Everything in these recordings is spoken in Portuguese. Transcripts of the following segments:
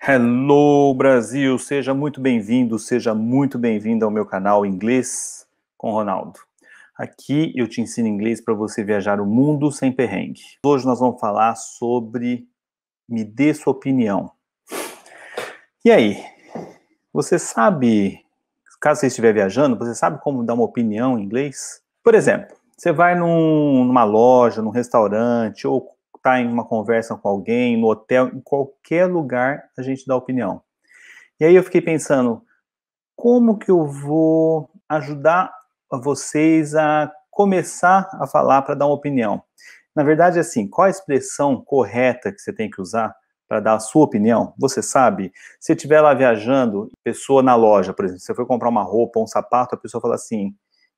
Hello Brasil, seja muito bem-vindo, seja muito bem-vinda ao meu canal Inglês com Ronaldo. Aqui eu te ensino inglês para você viajar o mundo sem perrengue. Hoje nós vamos falar sobre me dê sua opinião. E aí, você sabe, caso você estiver viajando, você sabe como dar uma opinião em inglês? Por exemplo, você vai num, numa loja, num restaurante ou está em uma conversa com alguém, no hotel, em qualquer lugar, a gente dá opinião. E aí eu fiquei pensando, como que eu vou ajudar vocês a começar a falar para dar uma opinião? Na verdade, assim, qual a expressão correta que você tem que usar para dar a sua opinião? Você sabe? Se estiver lá viajando, pessoa na loja, por exemplo, você foi comprar uma roupa, um sapato, a pessoa fala assim: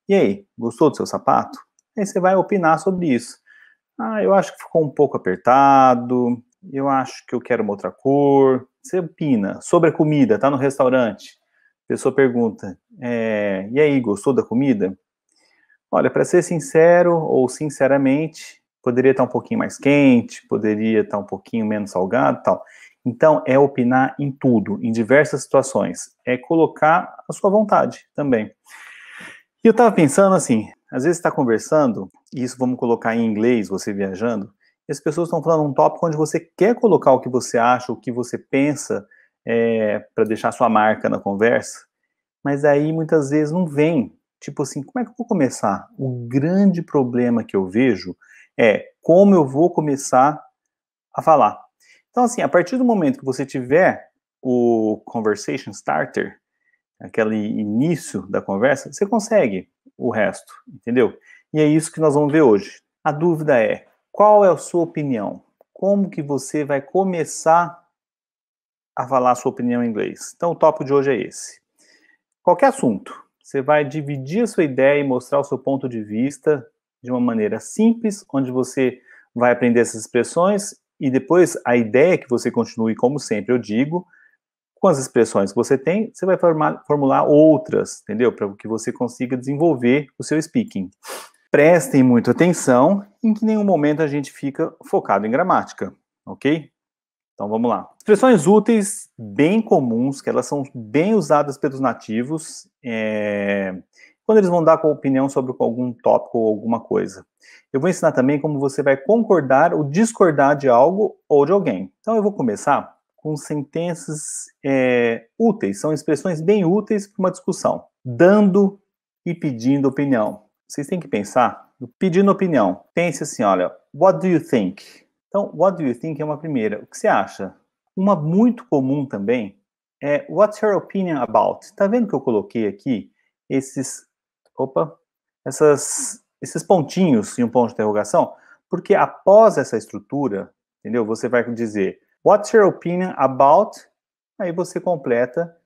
"E aí, gostou do seu sapato?" Aí você vai opinar sobre isso. Ah, eu acho que ficou um pouco apertado, eu acho que eu quero uma outra cor. Você opina sobre a comida, tá no restaurante. A pessoa pergunta: é, e aí, gostou da comida? Olha, para ser sincero ou sinceramente, poderia estar tá um pouquinho mais quente, poderia estar tá um pouquinho menos salgado, tal. Então é opinar em tudo, em diversas situações, é colocar a sua vontade também. E eu estava pensando assim, às vezes está conversando, e isso vamos colocar em inglês, você viajando, e as pessoas estão falando um tópico onde você quer colocar o que você acha, o que você pensa, é, eh, para deixar sua marca na conversa, mas aí muitas vezes não vem. Tipo assim, como é que eu vou começar? O grande problema que eu vejo é como eu vou começar a falar. Então, assim, a partir do momento que você tiver o conversation starter, aquele início da conversa, você consegue o resto, entendeu? E é isso que nós vamos ver hoje. A dúvida é: qual é a sua opinião? Como que você vai começar a falar a sua opinião em inglês? Então o tópico de hoje é esse. Qualquer assunto, você vai dividir a sua ideia e mostrar o seu ponto de vista de uma maneira simples, onde você vai aprender essas expressões e depois a ideia é que você continue, como sempre eu digo, com as expressões que você tem, você vai formar, formular outras, entendeu? Para que você consiga desenvolver o seu speaking. Prestem muita atenção em que nenhum momento a gente fica focado em gramática, ok? Então vamos lá. Expressões úteis, bem comuns, que elas são bem usadas pelos nativos é... quando eles vão dar com opinião sobre algum tópico ou alguma coisa. Eu vou ensinar também como você vai concordar ou discordar de algo ou de alguém. Então eu vou começar com sentenças é, úteis, são expressões bem úteis para uma discussão. Dando e pedindo opinião. Vocês têm que pensar, pedindo opinião. Pense assim, olha, what do you think? Então, what do you think é uma primeira. O que você acha? Uma muito comum também é what's your opinion about? está vendo que eu coloquei aqui esses, opa, essas, esses pontinhos e um ponto de interrogação? Porque após essa estrutura, entendeu? Você vai dizer What's your opinion about? Aí você completa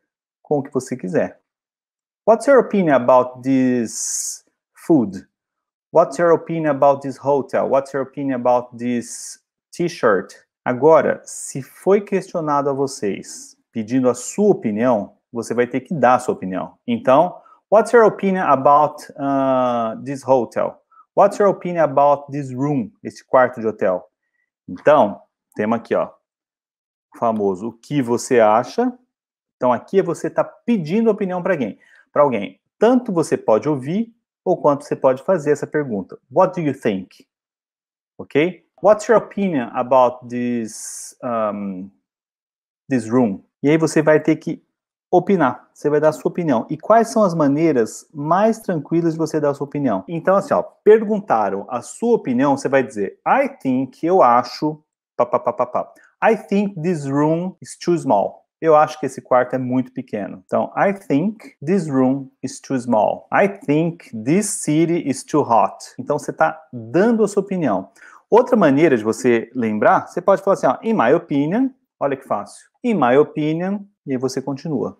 com o que você quiser. What's your opinion about this food? What's your opinion about this hotel? What's your opinion about this t-shirt? Agora, se foi questionado a vocês pedindo a sua opinião, você vai ter que dar a sua opinião. Então, what's your opinion about uh, this hotel? What's your opinion about this room? Este quarto de hotel. Então, tema aqui, ó famoso o que você acha. Então aqui é você está pedindo opinião para alguém, para alguém. Tanto você pode ouvir ou quanto você pode fazer essa pergunta. What do you think? Ok? What's your opinion about this um, this room? E aí você vai ter que opinar. Você vai dar a sua opinião. E quais são as maneiras mais tranquilas de você dar a sua opinião? Então, assim, ó, perguntaram a sua opinião, você vai dizer, I think, eu acho, papapá. I think this room is too small. Eu acho que esse quarto é muito pequeno. Então, I think this room is too small. I think this city is too hot. Então, você está dando a sua opinião. Outra maneira de você lembrar, você pode falar assim, ó, in my opinion, olha que fácil. In my opinion, e aí você continua.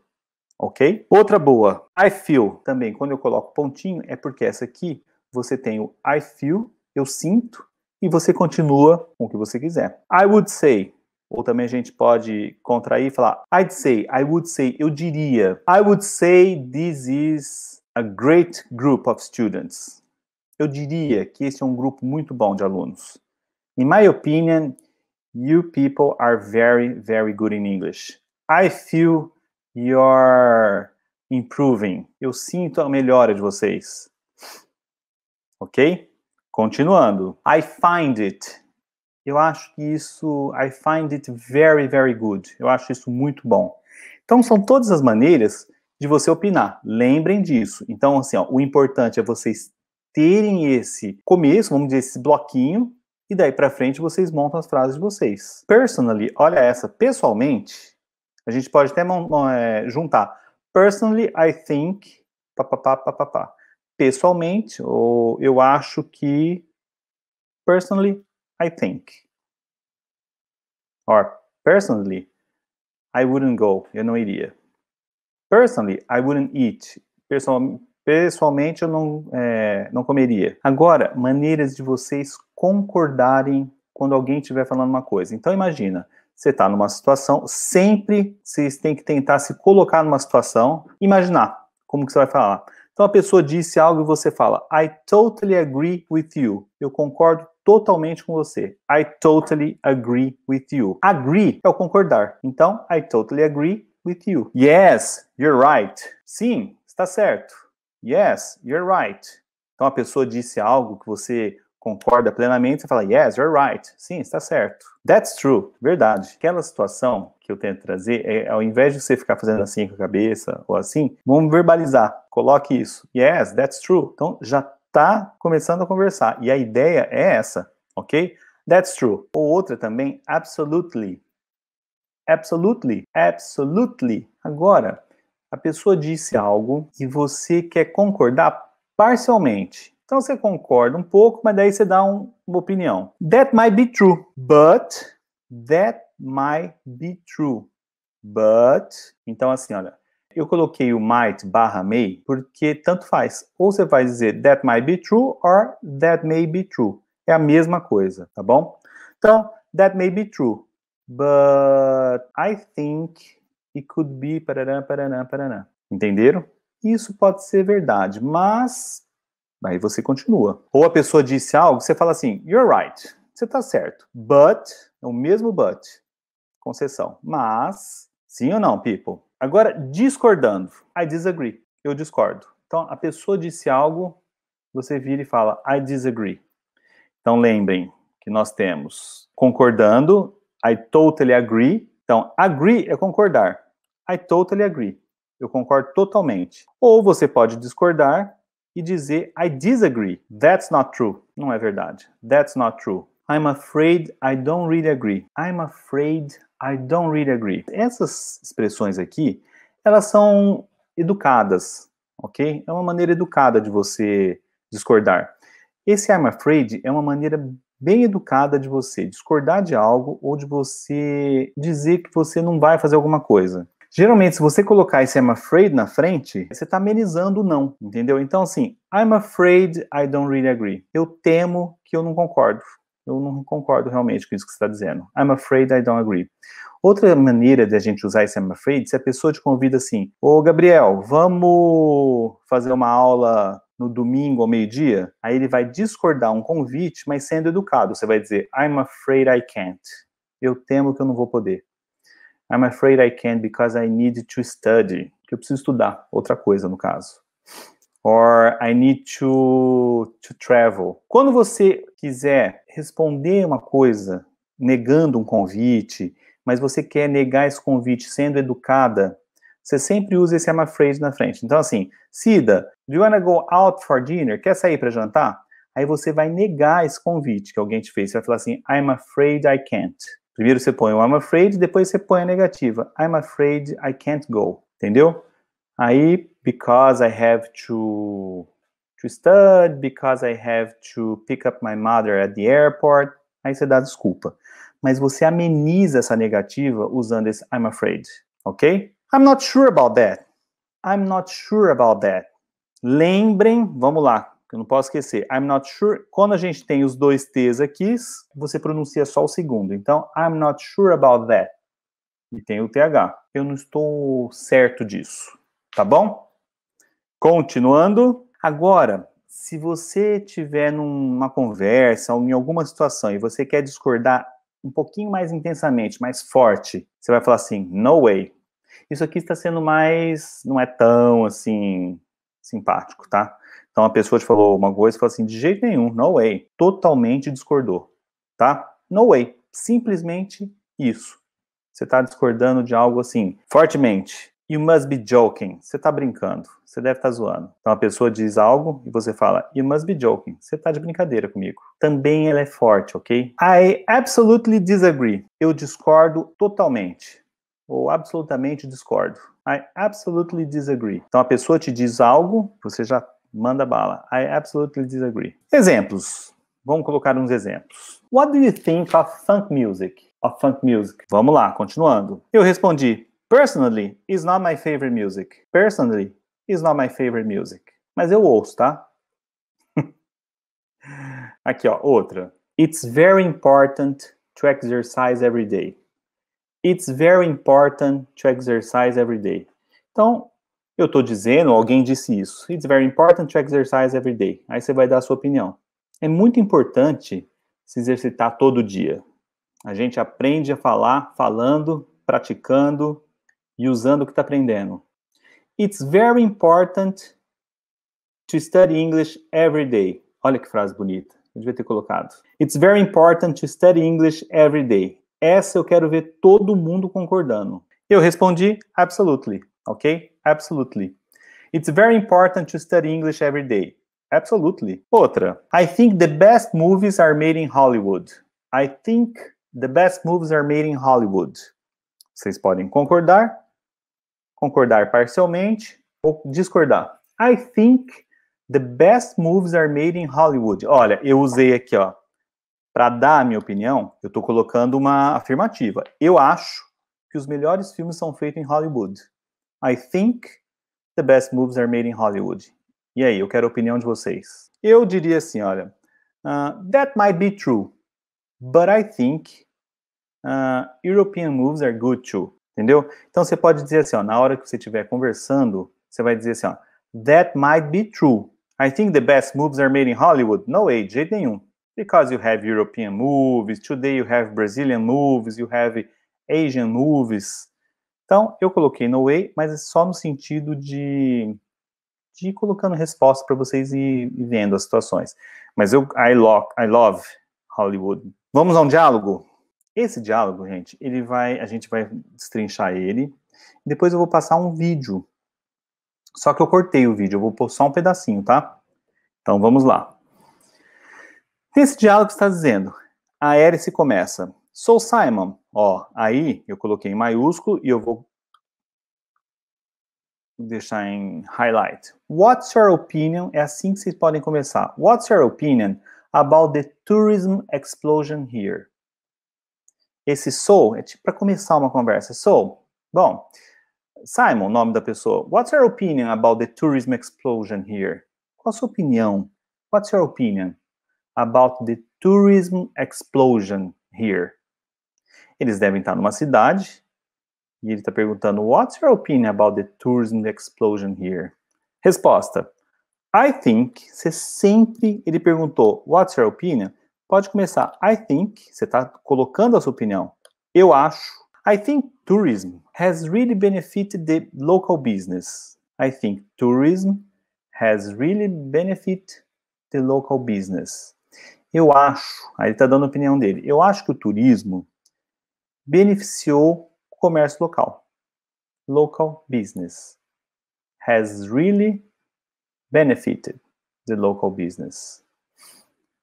Ok? Outra boa, I feel. Também, quando eu coloco pontinho, é porque essa aqui, você tem o I feel, eu sinto, e você continua com o que você quiser. I would say, ou também a gente pode contrair e falar I'd say, I would say, eu diria. I would say this is a great group of students. Eu diria que esse é um grupo muito bom de alunos. In my opinion, you people are very, very good in English. I feel you're improving. Eu sinto a melhora de vocês. Ok? Continuando. I find it eu acho que isso, I find it very, very good. Eu acho isso muito bom. Então, são todas as maneiras de você opinar. Lembrem disso. Então, assim, ó, o importante é vocês terem esse começo, vamos dizer, esse bloquinho, e daí para frente vocês montam as frases de vocês. Personally, olha essa. Pessoalmente, a gente pode até é, juntar. Personally, I think. Pá, pá, pá, pá, Pessoalmente, ou eu acho que. Personally, I think. Or personally, I wouldn't go. Eu não iria. Personally, I wouldn't eat. Pessoal, pessoalmente, eu não, é, não comeria. Agora, maneiras de vocês concordarem quando alguém estiver falando uma coisa. Então, imagina, você está numa situação, sempre vocês têm que tentar se colocar numa situação, imaginar como que você vai falar. Então, a pessoa disse algo e você fala, I totally agree with you. Eu concordo totalmente com você. I totally agree with you. Agree é o concordar. Então, I totally agree with you. Yes, you're right. Sim, está certo. Yes, you're right. Então a pessoa disse algo que você concorda plenamente, você fala yes, you're right. Sim, está certo. That's true. Verdade. Aquela situação que eu tento trazer é ao invés de você ficar fazendo assim com a cabeça ou assim, vamos verbalizar. Coloque isso. Yes, that's true. Então já está começando a conversar. E a ideia é essa, ok? That's true. Ou outra também, absolutely. Absolutely. Absolutely. Agora, a pessoa disse algo e você quer concordar parcialmente. Então você concorda um pouco, mas daí você dá um, uma opinião. That might be true, but that might be true. But, então assim, olha, eu coloquei o might barra may porque tanto faz. Ou você vai dizer that might be true or that may be true. É a mesma coisa, tá bom? Então, that may be true, but I think it could be paraná, paraná, paraná. Entenderam? Isso pode ser verdade, mas aí você continua. Ou a pessoa disse algo, você fala assim, you're right, você está certo, but, é o mesmo but, concessão, mas, sim ou não, people? Agora, discordando. I disagree. Eu discordo. Então, a pessoa disse algo, você vira e fala I disagree. Então, lembrem que nós temos concordando, I totally agree. Então, agree é concordar. I totally agree. Eu concordo totalmente. Ou você pode discordar e dizer I disagree. That's not true. Não é verdade. That's not true. I'm afraid I don't really agree. I'm afraid I don't really agree. Essas expressões aqui, elas são educadas, ok? É uma maneira educada de você discordar. Esse I'm afraid é uma maneira bem educada de você discordar de algo ou de você dizer que você não vai fazer alguma coisa. Geralmente, se você colocar esse I'm afraid na frente, você está amenizando o não, entendeu? Então, assim, I'm afraid I don't really agree. Eu temo que eu não concordo eu não concordo realmente com isso que você está dizendo. I'm afraid I don't agree. Outra maneira de a gente usar esse I'm afraid, se a pessoa te convida assim, ô Gabriel, vamos fazer uma aula no domingo ao meio-dia? Aí ele vai discordar um convite, mas sendo educado. Você vai dizer, I'm afraid I can't. Eu temo que eu não vou poder. I'm afraid I can't because I need to study. Que eu preciso estudar. Outra coisa, no caso or I need to, to travel. Quando você quiser responder uma coisa negando um convite, mas você quer negar esse convite sendo educada, você sempre usa esse I'm afraid na frente. Então, assim, Sida, do you wanna go out for dinner? Quer sair para jantar? Aí você vai negar esse convite que alguém te fez. Você vai falar assim, I'm afraid I can't. Primeiro você põe o I'm afraid, depois você põe a negativa. I'm afraid I can't go. Entendeu? Aí because I have to to study, because I have to pick up my mother at the airport. Aí você dá desculpa. Mas você ameniza essa negativa usando esse I'm afraid, ok? I'm not sure about that. I'm not sure about that. Lembrem, vamos lá, que eu não posso esquecer. I'm not sure. Quando a gente tem os dois T's aqui, você pronuncia só o segundo. Então, I'm not sure about that. E tem o TH. Eu não estou certo disso. Tá bom? Continuando. Agora, se você tiver numa conversa ou em alguma situação e você quer discordar um pouquinho mais intensamente, mais forte, você vai falar assim: no way. Isso aqui está sendo mais. não é tão assim. simpático, tá? Então a pessoa te falou uma coisa e falou assim: de jeito nenhum, no way. Totalmente discordou, tá? No way. Simplesmente isso. Você está discordando de algo assim, fortemente. You must be joking. Você está brincando. Você deve estar tá zoando. Então a pessoa diz algo e você fala, You must be joking. Você está de brincadeira comigo. Também ela é forte, ok? I absolutely disagree. Eu discordo totalmente. Ou absolutamente discordo. I absolutely disagree. Então a pessoa te diz algo, você já manda bala. I absolutely disagree. Exemplos. Vamos colocar uns exemplos. What do you think of funk music? Of funk music. Vamos lá, continuando. Eu respondi, Personally, is not my favorite music. Personally, is not my favorite music. Mas eu ouço, tá? Aqui, ó, outra. It's very important to exercise every day. It's very important to exercise every day. Então, eu estou dizendo, alguém disse isso. It's very important to exercise every day. Aí você vai dar a sua opinião. É muito importante se exercitar todo dia. A gente aprende a falar falando, praticando, e usando o que está aprendendo. It's very important to study English every day. Olha que frase bonita. Eu devia ter colocado. It's very important to study English every day. Essa eu quero ver todo mundo concordando. Eu respondi absolutely, ok? Absolutely. It's very important to study English every day. Absolutely. Outra. I think the best movies are made in Hollywood. I think the best movies are made in Hollywood. Vocês podem concordar concordar parcialmente ou discordar. I think the best movies are made in Hollywood. Olha, eu usei aqui, ó, para dar a minha opinião, eu estou colocando uma afirmativa. Eu acho que os melhores filmes são feitos em Hollywood. I think the best movies are made in Hollywood. E aí, eu quero a opinião de vocês. Eu diria assim, olha, uh, that might be true, but I think uh, European movies are good too. Entendeu? Então você pode dizer assim, ó, na hora que você estiver conversando, você vai dizer assim, ó, that might be true. I think the best movies are made in Hollywood. No way, de jeito nenhum. Because you have European movies, today you have Brazilian movies, you have Asian movies. Então, eu coloquei no way, mas é só no sentido de, de ir colocando resposta para vocês e vendo as situações. Mas eu I, lo, I love Hollywood. Vamos a um diálogo? Esse diálogo, gente, ele vai, a gente vai destrinchar ele. Depois eu vou passar um vídeo. Só que eu cortei o vídeo, eu vou pôr só um pedacinho, tá? Então vamos lá. Esse diálogo está dizendo: a hélice começa. Sou Simon. Ó, aí eu coloquei em maiúsculo e eu vou deixar em highlight. What's your opinion? É assim que vocês podem começar. What's your opinion about the tourism explosion here? Esse sou é tipo para começar uma conversa. Sou, bom, Simon, nome da pessoa. What's your opinion about the tourism explosion here? Qual a sua opinião? What's your opinion about the tourism explosion here? Eles devem estar numa cidade e ele está perguntando: What's your opinion about the tourism explosion here? Resposta: I think. Você sempre ele perguntou: What's your opinion? Pode começar. I think, você está colocando a sua opinião. Eu acho. I think tourism has really benefited the local business. I think tourism has really benefited the local business. Eu acho, aí ele está dando a opinião dele, eu acho que o turismo beneficiou o comércio local. Local business has really benefited the local business.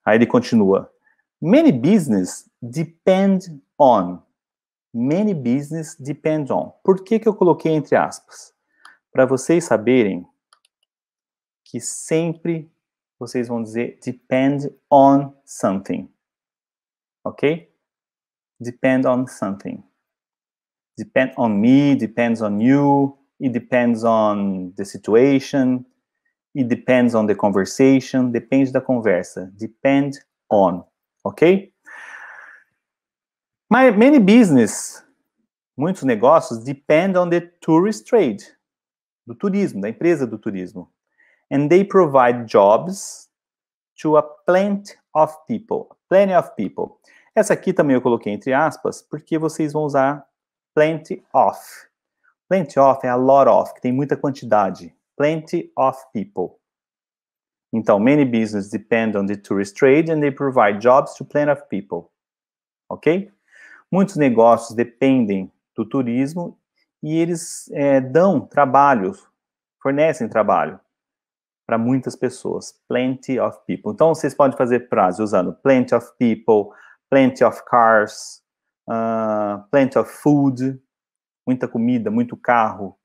Aí ele continua. Many business depend on. Many business depend on. Por que, que eu coloquei entre aspas? Para vocês saberem que sempre vocês vão dizer depend on something. Ok? Depend on something. Depend on me, depends on you, it depends on the situation, it depends on the conversation, depende da conversa. Depend on ok? My, many business, muitos negócios, depend on the tourist trade, do turismo, da empresa do turismo. And they provide jobs to a plenty of people. Plenty of people. Essa aqui também eu coloquei entre aspas, porque vocês vão usar plenty of. Plenty of é a lot of, que tem muita quantidade. Plenty of people. Então, many businesses depend on the tourist trade and they provide jobs to plenty of people. Ok? Muitos negócios dependem do turismo e eles é, dão trabalho, fornecem trabalho para muitas pessoas. Plenty of people. Então, vocês podem fazer frases usando plenty of people, plenty of cars, uh, plenty of food, muita comida, muito carro,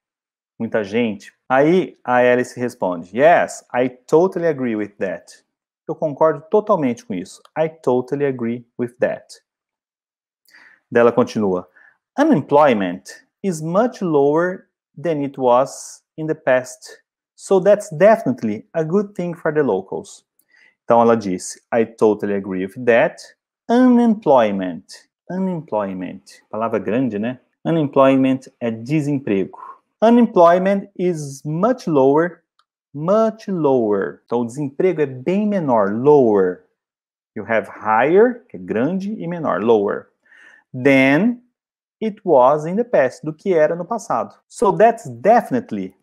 muita gente. Aí a Alice responde: Yes, I totally agree with that. Eu concordo totalmente com isso. I totally agree with that. Dela continua: Unemployment is much lower than it was in the past. So that's definitely a good thing for the locals. Então ela disse: I totally agree with that. Unemployment. Unemployment. Palavra grande, né? Unemployment é desemprego. Unemployment is much lower, much lower. Então, o desemprego é bem menor, lower. You have higher, que é grande, e menor, lower. Than it was in the past, do que era no passado. So that's definitely,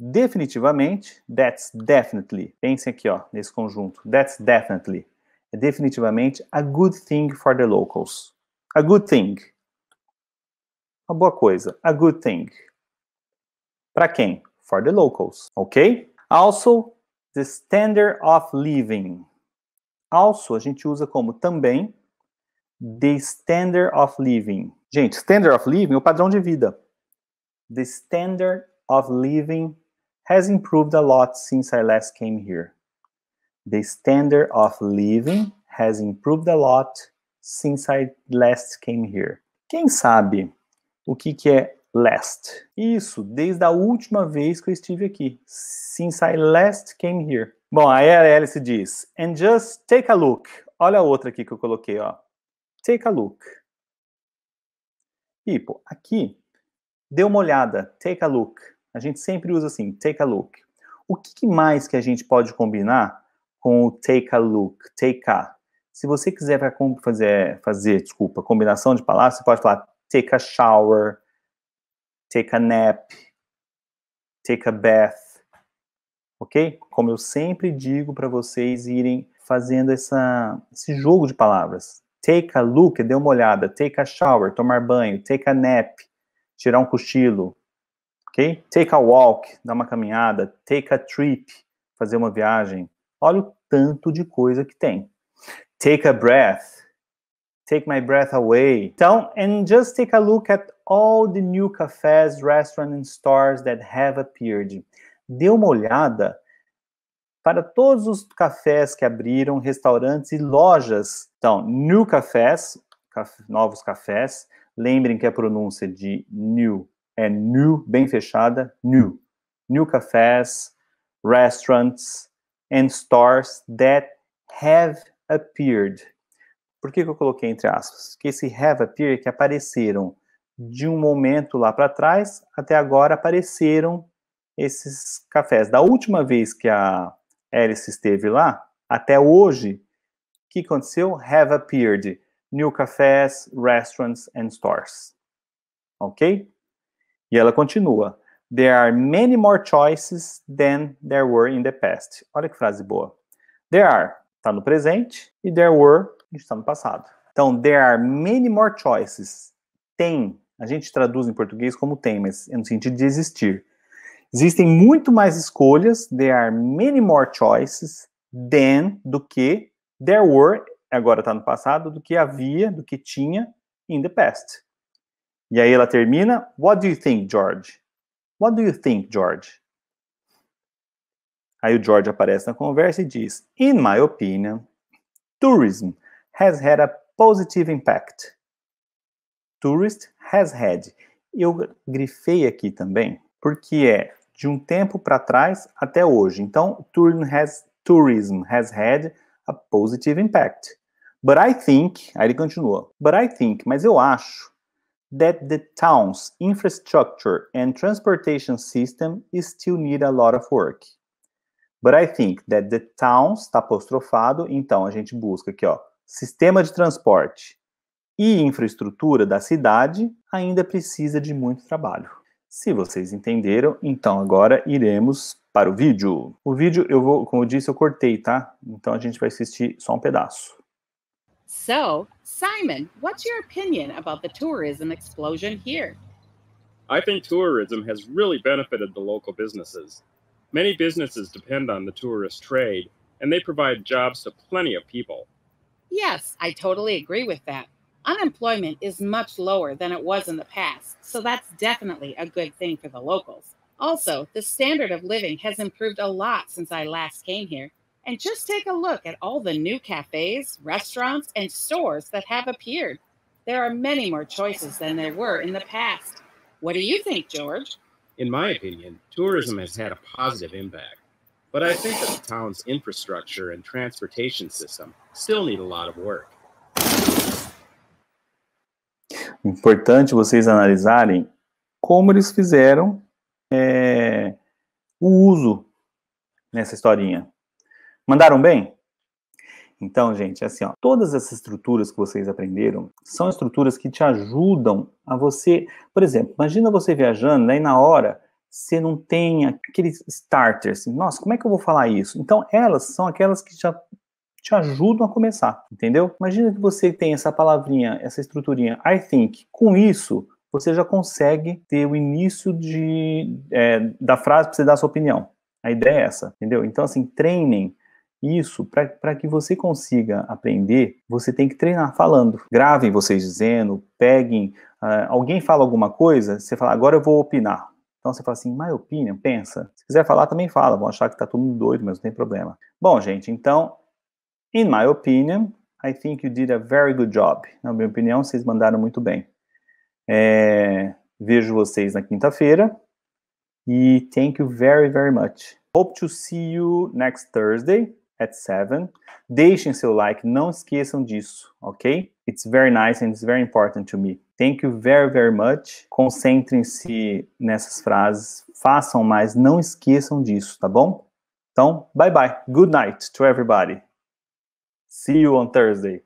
definitivamente, that's definitely. Pensem aqui, ó, nesse conjunto. That's definitely. É definitivamente a good thing for the locals. A good thing. Uma boa coisa. A good thing. Para quem? For the locals, ok? Also, the standard of living. Also, a gente usa como também the standard of living. Gente, standard of living é o padrão de vida. The standard of living has improved a lot since I last came here. The standard of living has improved a lot since I last came here. Quem sabe o que, que é last. Isso, desde a última vez que eu estive aqui. Since I last came here. Bom, aí a Alice diz, and just take a look. Olha a outra aqui que eu coloquei, ó. Take a look. E, aqui, dê uma olhada, take a look. A gente sempre usa assim, take a look. O que mais que a gente pode combinar com o take a look, take a? Se você quiser fazer, fazer, desculpa, combinação de palavras, você pode falar take a shower, take a nap, take a bath, ok? Como eu sempre digo para vocês irem fazendo essa, esse jogo de palavras. Take a look, dê uma olhada. Take a shower, tomar banho. Take a nap, tirar um cochilo, ok? Take a walk, dar uma caminhada. Take a trip, fazer uma viagem. Olha o tanto de coisa que tem. Take a breath, take my breath away. Então, and just take a look at all the new cafes, restaurants and stores that have appeared. Dê uma olhada para todos os cafés que abriram, restaurantes e lojas. Então, new cafés, caf novos cafés. Lembrem que a pronúncia de new é new, bem fechada, new. New cafés, restaurants and stores that have appeared. Por que, que eu coloquei entre aspas? Que esse have appeared é que apareceram de um momento lá para trás até agora apareceram esses cafés. Da última vez que a Alice esteve lá, até hoje, o que aconteceu? Have appeared new cafés, restaurants and stores. Ok? E ela continua. There are many more choices than there were in the past. Olha que frase boa. There are está no presente e there were está no passado. Então, there are many more choices. Tem a gente traduz em português como tem, mas é no sentido de existir. Existem muito mais escolhas, there are many more choices than, do que, there were, agora está no passado, do que havia, do que tinha, in the past. E aí ela termina, what do you think, George? What do you think, George? Aí o George aparece na conversa e diz: In my opinion, tourism has had a positive impact. Tourist has had. Eu grifei aqui também, porque é de um tempo para trás até hoje. Então, tourism has, tourism has had a positive impact. But I think, aí ele continua, but I think, mas eu acho, that the town's infrastructure and transportation system still need a lot of work. But I think that the town's está apostrofado, então a gente busca aqui, ó, sistema de transporte e infraestrutura da cidade ainda precisa de muito trabalho. Se vocês entenderam, então agora iremos para o vídeo. O vídeo eu vou, como eu disse, eu cortei, tá? Então a gente vai assistir só um pedaço. So, Simon, what's your opinion about the tourism explosion here? I think tourism has really benefited the local businesses. Many businesses depend on the tourist trade, and they provide jobs to plenty of people. Yes, I totally agree with that. unemployment is much lower than it was in the past, so that's definitely a good thing for the locals. Also, the standard of living has improved a lot since I last came here. And just take a look at all the new cafes, restaurants, and stores that have appeared. There are many more choices than there were in the past. What do you think, George? In my opinion, tourism has had a positive impact. But I think that the town's infrastructure and transportation system still need a lot of work. Importante vocês analisarem como eles fizeram é, o uso nessa historinha. Mandaram bem? Então, gente, é assim, ó, todas essas estruturas que vocês aprenderam são estruturas que te ajudam a você, por exemplo, imagina você viajando, né, e na hora você não tem aqueles starters, assim, nossa, como é que eu vou falar isso? Então, elas são aquelas que já te ajudam a começar, entendeu? Imagina que você tem essa palavrinha, essa estruturinha, I think. Com isso, você já consegue ter o início de, é, da frase para você dar a sua opinião. A ideia é essa, entendeu? Então, assim, treinem isso para que você consiga aprender, você tem que treinar falando. Gravem vocês dizendo, peguem. Uh, alguém fala alguma coisa, você fala, agora eu vou opinar. Então você fala assim, my opinion, pensa. Se quiser falar, também fala. Vão achar que tá todo mundo doido, mas não tem problema. Bom, gente, então In my opinion, I think you did a very good job. Na minha opinião, vocês mandaram muito bem. É, vejo vocês na quinta-feira. E thank you very, very much. Hope to see you next Thursday at 7. Deixem seu like, não esqueçam disso, ok? It's very nice and it's very important to me. Thank you very, very much. Concentrem-se nessas frases, façam mais, não esqueçam disso, tá bom? Então, bye bye. Good night to everybody. See you on Thursday.